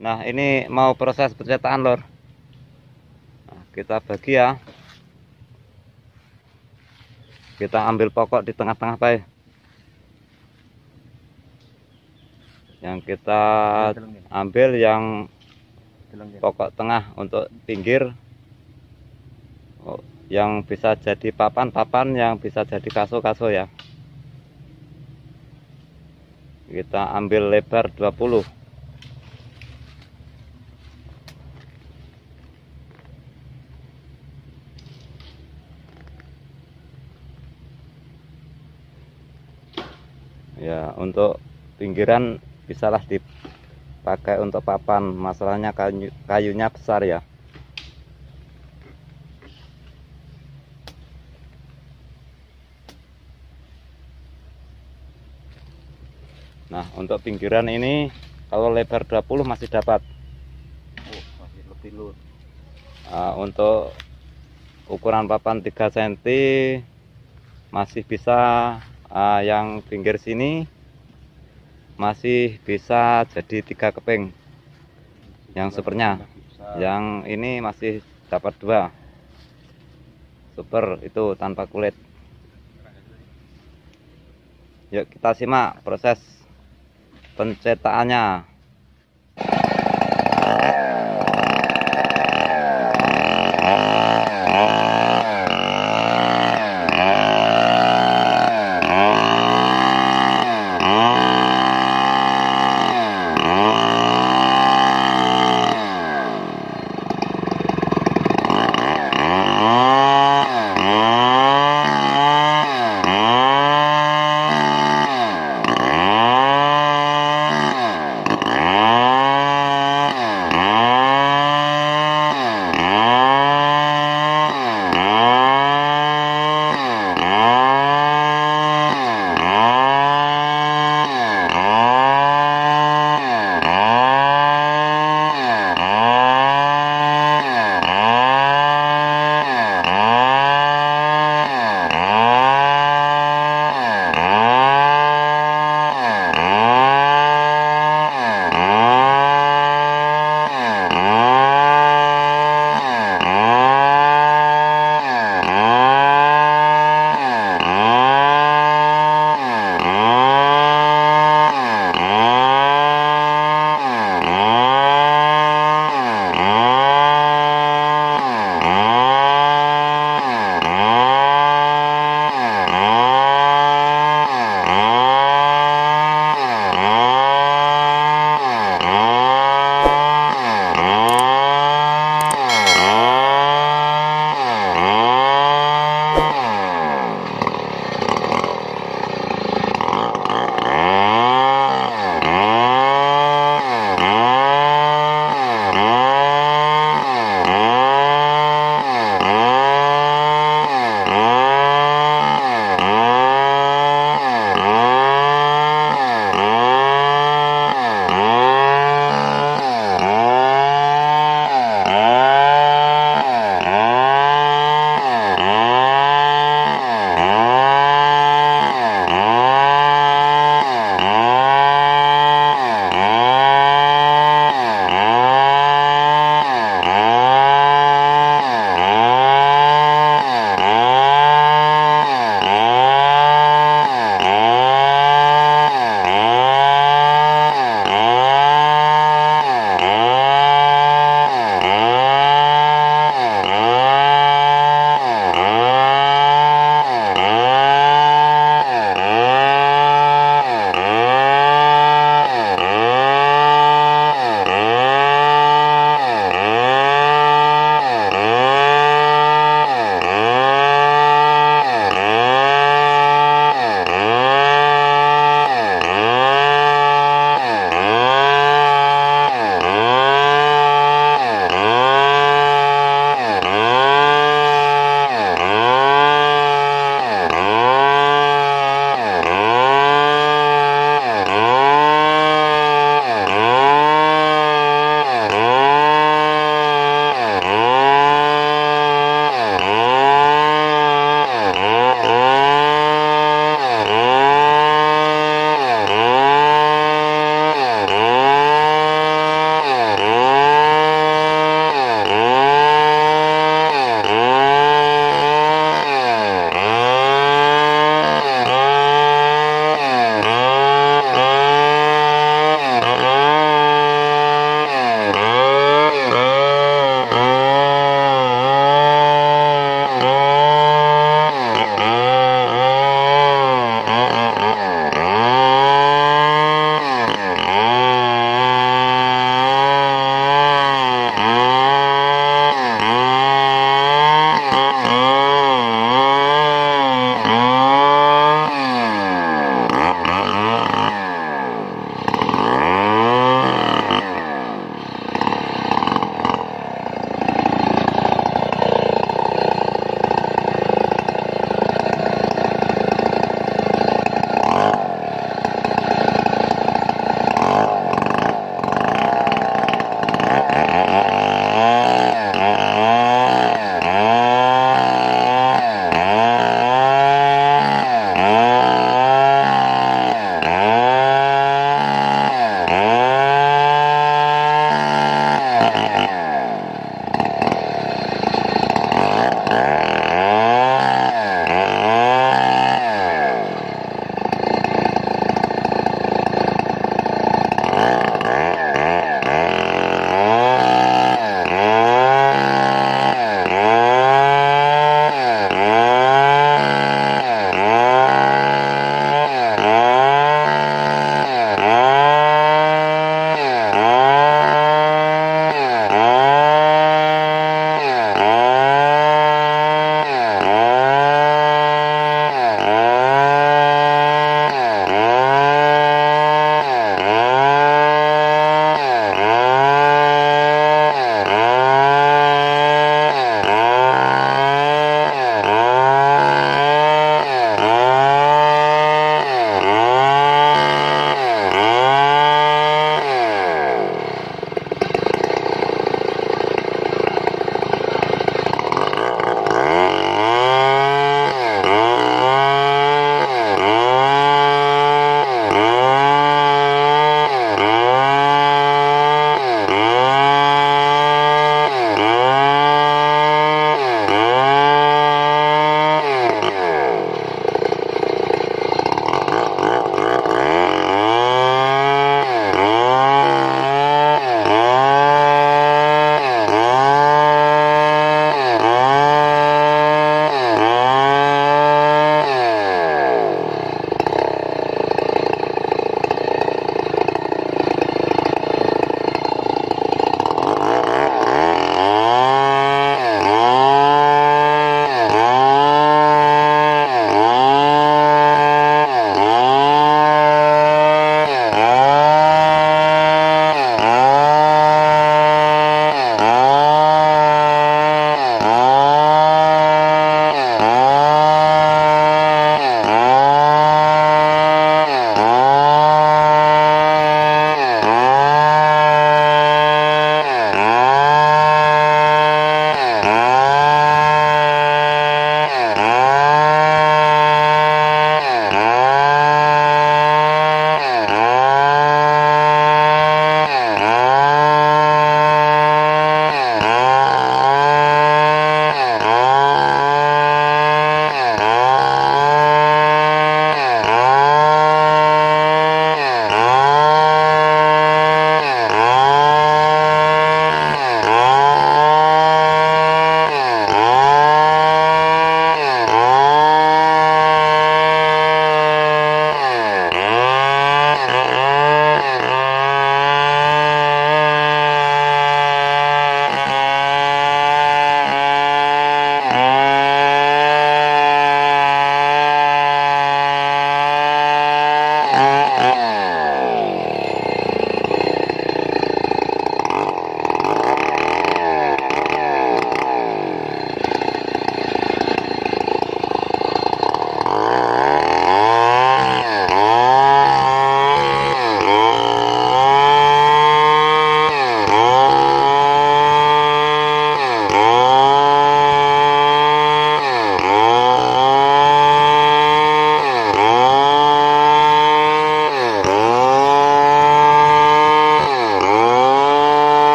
Nah ini mau proses percetakan lor nah, Kita bagi ya Kita ambil pokok di tengah-tengah pai Yang kita ya? ambil yang ya? pokok tengah untuk pinggir Yang bisa jadi papan-papan yang bisa jadi kaso-kaso ya Kita ambil lebar 20 ya untuk pinggiran bisalah dipakai untuk papan masalahnya kayu, kayunya besar ya Nah, untuk pinggiran ini kalau lebar 20 masih dapat. Oh, masih lebih lur. Nah, untuk ukuran papan 3 cm masih bisa uh, yang pinggir sini masih bisa jadi tiga keping yang supernya yang ini masih dapat dua super itu tanpa kulit yuk kita simak proses pencetakannya